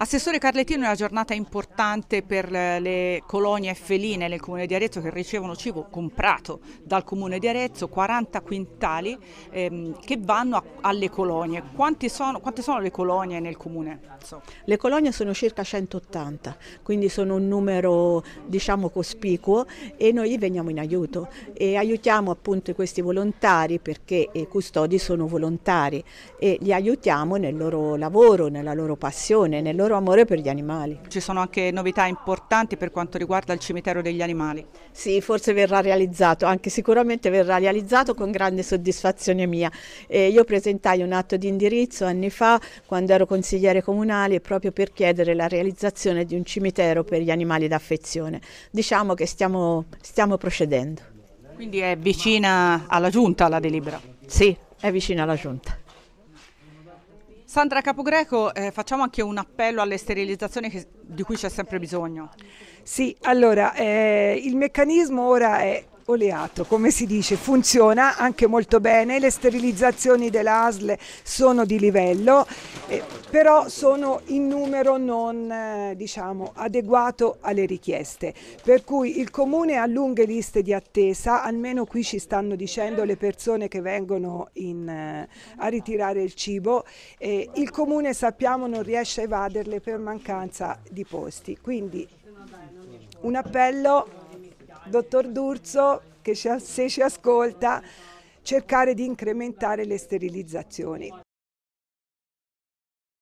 Assessore Carlettino, è una giornata importante per le colonie feline nel Comune di Arezzo che ricevono cibo comprato dal Comune di Arezzo, 40 quintali ehm, che vanno a, alle colonie. Sono, quante sono le colonie nel Comune? Le colonie sono circa 180, quindi sono un numero diciamo cospicuo e noi veniamo in aiuto e aiutiamo appunto questi volontari perché i custodi sono volontari e li aiutiamo nel loro lavoro, nella loro passione, nel loro loro amore per gli animali. Ci sono anche novità importanti per quanto riguarda il cimitero degli animali. Sì, forse verrà realizzato, anche sicuramente verrà realizzato con grande soddisfazione mia. Eh, io presentai un atto di indirizzo anni fa quando ero consigliere comunale proprio per chiedere la realizzazione di un cimitero per gli animali d'affezione. Diciamo che stiamo, stiamo procedendo. Quindi è vicina alla giunta la delibera? Sì, è vicina alla giunta. Sandra Capogreco, eh, facciamo anche un appello alle sterilizzazioni che, di cui c'è sempre bisogno. Sì, allora eh, il meccanismo ora è oleato, come si dice, funziona anche molto bene, le sterilizzazioni dell'ASL sono di livello, eh, però sono in numero non eh, diciamo, adeguato alle richieste, per cui il Comune ha lunghe liste di attesa, almeno qui ci stanno dicendo le persone che vengono in, eh, a ritirare il cibo, il Comune sappiamo non riesce a evaderle per mancanza di posti, quindi un appello dottor D'Urso, che se ci ascolta, cercare di incrementare le sterilizzazioni.